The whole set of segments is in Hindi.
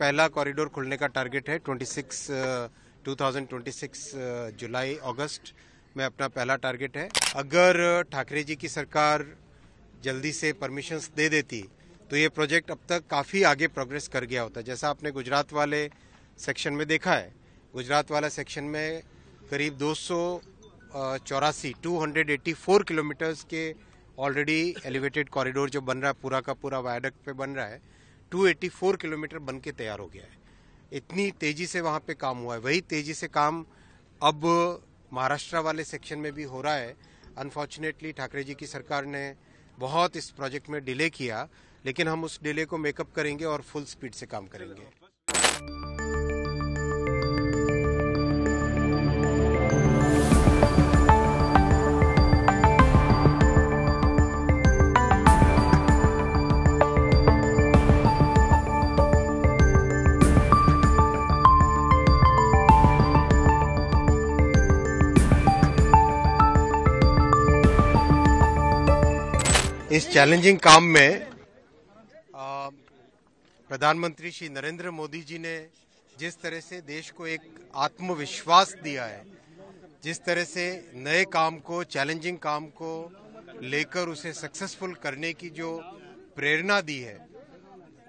पहला कॉरिडोर खुलने का टारगेट है 26 2026 uh, uh, जुलाई अगस्त में अपना पहला टारगेट है अगर uh, ठाकरे जी की सरकार जल्दी से परमिशंस दे देती तो ये प्रोजेक्ट अब तक काफ़ी आगे प्रोग्रेस कर गया होता जैसा आपने गुजरात वाले सेक्शन में देखा है गुजरात वाला सेक्शन में करीब दो सौ चौरासी टू किलोमीटर्स के ऑलरेडी एलिवेटेड कॉरिडोर जो बन रहा है पूरा का पूरा वायडक पे बन रहा है 284 किलोमीटर बन के तैयार हो गया है इतनी तेजी से वहाँ पे काम हुआ है वही तेजी से काम अब महाराष्ट्र वाले सेक्शन में भी हो रहा है अनफॉर्चुनेटली ठाकरे जी की सरकार ने बहुत इस प्रोजेक्ट में डिले किया लेकिन हम उस डिले को मेकअप करेंगे और फुल स्पीड से काम करेंगे इस चैलेंजिंग काम में प्रधानमंत्री श्री नरेंद्र मोदी जी ने जिस तरह से देश को एक आत्मविश्वास दिया है जिस तरह से नए काम को चैलेंजिंग काम को लेकर उसे सक्सेसफुल करने की जो प्रेरणा दी है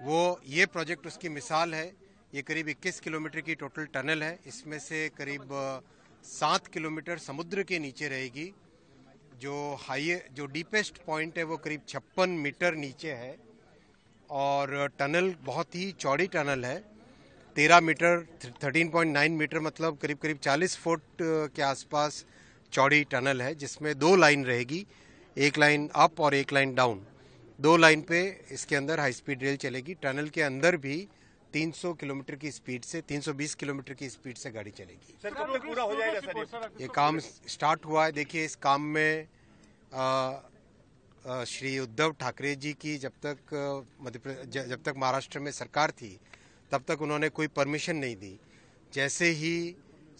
वो ये प्रोजेक्ट उसकी मिसाल है ये करीब 21 किलोमीटर की टोटल टनल है इसमें से करीब सात किलोमीटर समुद्र के नीचे रहेगी जो हाई जो डीपेस्ट पॉइंट है वो करीब छप्पन मीटर नीचे है और टनल बहुत ही चौड़ी टनल है तेरह metre thirteen point nine metre मतलब करीब करीब चालीस फुट के आसपास चौड़ी टनल है जिसमें दो लाइन रहेगी एक लाइन अप और एक लाइन डाउन दो लाइन पे इसके अंदर हाई स्पीड रेल चलेगी टनल के अंदर भी 300 किलोमीटर की स्पीड से 320 किलोमीटर की स्पीड से गाड़ी चलेगी सर कब तक पूरा हो जाएगा सर, ये तो काम स्टार्ट हुआ है देखिए इस काम में आ, आ, श्री उद्धव ठाकरे जी की जब तक मध्य जब तक महाराष्ट्र में सरकार थी तब तक उन्होंने कोई परमिशन नहीं दी जैसे ही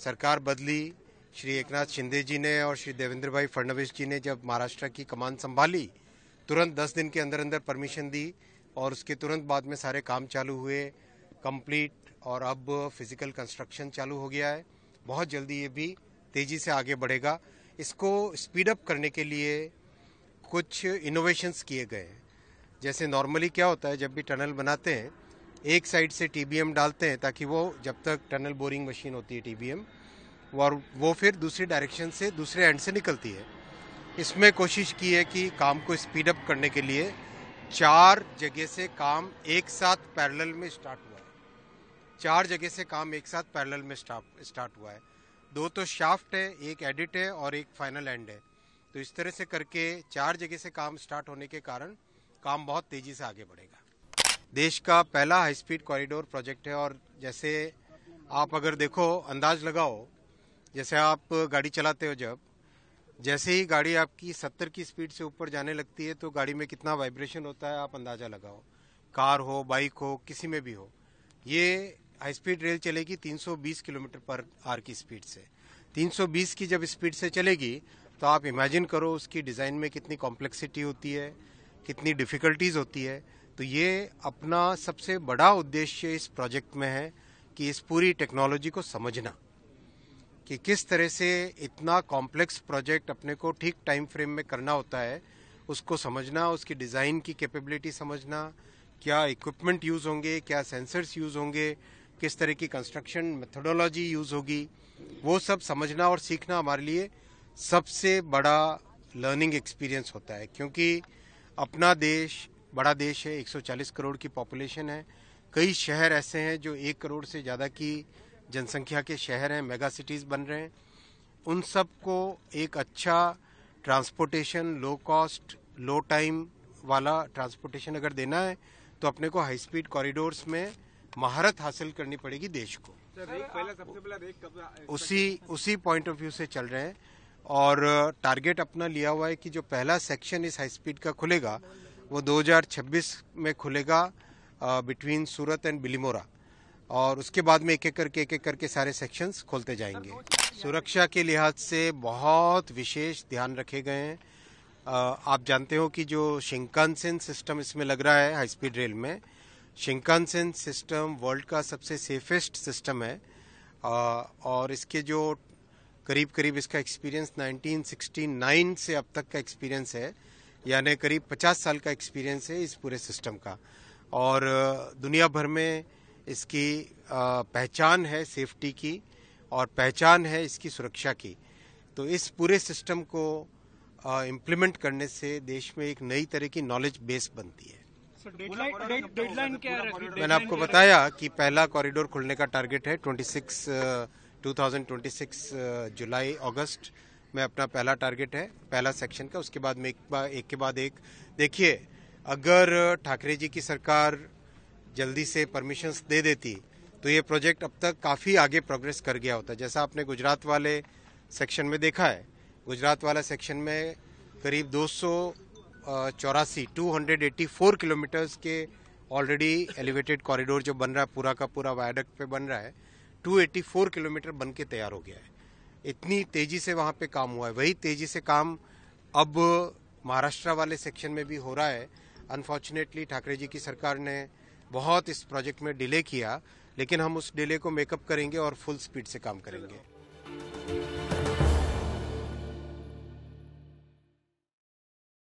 सरकार बदली श्री एकनाथ शिंदे जी ने और श्री देवेंद्र भाई फडणवीस जी ने जब महाराष्ट्र की कमान संभाली तुरंत दस दिन के अंदर अंदर परमिशन दी और उसके तुरंत बाद में सारे काम चालू हुए कंप्लीट और अब फिजिकल कंस्ट्रक्शन चालू हो गया है बहुत जल्दी ये भी तेजी से आगे बढ़ेगा इसको स्पीड अप करने के लिए कुछ इनोवेशंस किए गए हैं जैसे नॉर्मली क्या होता है जब भी टनल बनाते हैं एक साइड से टीबीएम डालते हैं ताकि वो जब तक टनल बोरिंग मशीन होती है टीबीएम और वो फिर दूसरी डायरेक्शन से दूसरे एंड से निकलती है इसमें कोशिश की है कि काम को स्पीड अप करने के लिए चार जगह से काम एक साथ पैरेलल में स्टार्ट हो चार जगह से काम एक साथ पैरेलल में स्टार्ट हुआ है दो तो शाफ्ट है एक एडिट है और एक फाइनल एंड है तो इस तरह से करके चार जगह से काम स्टार्ट होने के कारण काम बहुत तेज़ी से आगे बढ़ेगा देश का पहला हाई स्पीड कॉरिडोर प्रोजेक्ट है और जैसे आप अगर देखो अंदाज लगाओ जैसे आप गाड़ी चलाते हो जब जैसे ही गाड़ी आपकी सत्तर की स्पीड से ऊपर जाने लगती है तो गाड़ी में कितना वाइब्रेशन होता है आप अंदाज़ा लगाओ कार हो बाइक हो किसी में भी हो ये हाई स्पीड रेल चलेगी 320 किलोमीटर पर आर की स्पीड से 320 की जब स्पीड से चलेगी तो आप इमेजिन करो उसकी डिज़ाइन में कितनी कॉम्प्लेक्सिटी होती है कितनी डिफ़िकल्टीज होती है तो ये अपना सबसे बड़ा उद्देश्य इस प्रोजेक्ट में है कि इस पूरी टेक्नोलॉजी को समझना कि किस तरह से इतना कॉम्प्लेक्स प्रोजेक्ट अपने को ठीक टाइम फ्रेम में करना होता है उसको समझना उसकी डिज़ाइन की कैपेबिलिटी समझना क्या इक्विपमेंट यूज़ होंगे क्या सेंसर्स यूज़ होंगे किस तरह की कंस्ट्रक्शन मेथडोलॉजी यूज होगी वो सब समझना और सीखना हमारे लिए सबसे बड़ा लर्निंग एक्सपीरियंस होता है क्योंकि अपना देश बड़ा देश है 140 करोड़ की पॉपुलेशन है कई शहर ऐसे हैं जो एक करोड़ से ज़्यादा की जनसंख्या के शहर हैं मेगा सिटीज़ बन रहे हैं उन सब को एक अच्छा transportation low cost low time वाला ट्रांसपोर्टेशन अगर देना है तो अपने को हाई स्पीड कॉरिडोर्स में महारत हासिल करनी पड़ेगी देश को उसी उसी पॉइंट ऑफ व्यू से चल रहे हैं और टारगेट अपना लिया हुआ है कि जो पहला सेक्शन इस हाई स्पीड का खुलेगा वो 2026 में खुलेगा बिटवीन सूरत एंड बिलीमोरा और उसके बाद में एक एक करके एक एक करके सारे सेक्शंस खोलते जाएंगे सुरक्षा के लिहाज से बहुत विशेष ध्यान रखे गए हैं आप जानते हो कि जो शिंकानसेन सिस्टम इसमें लग रहा है हाई स्पीड रेल में शिंकानसेन सिस्टम वर्ल्ड का सबसे सेफेस्ट सिस्टम है और इसके जो करीब करीब इसका एक्सपीरियंस 1969 से अब तक का एक्सपीरियंस है यानी करीब 50 साल का एक्सपीरियंस है इस पूरे सिस्टम का और दुनिया भर में इसकी पहचान है सेफ्टी की और पहचान है इसकी सुरक्षा की तो इस पूरे सिस्टम को इम्प्लीमेंट करने से देश में एक नई तरह की नॉलेज बेस बनती है मैंने आपको बताया कि पहला कॉरिडोर खुलने का टारगेट है 26 2026 uh, uh, जुलाई अगस्त में अपना पहला टारगेट है पहला सेक्शन का उसके बाद में एक, एक के बाद एक देखिए अगर uh, ठाकरे जी की सरकार जल्दी से परमिशंस दे देती तो ये प्रोजेक्ट अब तक काफ़ी आगे प्रोग्रेस कर गया होता जैसा आपने गुजरात वाले सेक्शन में देखा है गुजरात वाला सेक्शन में करीब 200 चौरासी two hundred eighty four kilometres के ऑलरेडी एलिवेटेड कॉरिडोर जो बन रहा है पूरा का पूरा वायडक्ट पे बन रहा है टू फोर किलोमीटर बन के तैयार हो गया है इतनी तेजी से वहाँ पे काम हुआ है वही तेजी से काम अब महाराष्ट्र वाले सेक्शन में भी हो रहा है अनफॉर्चुनेटली ठाकरे जी की सरकार ने बहुत इस प्रोजेक्ट में डिले किया लेकिन हम उस डिले को मेकअप करेंगे और फुल स्पीड से काम करेंगे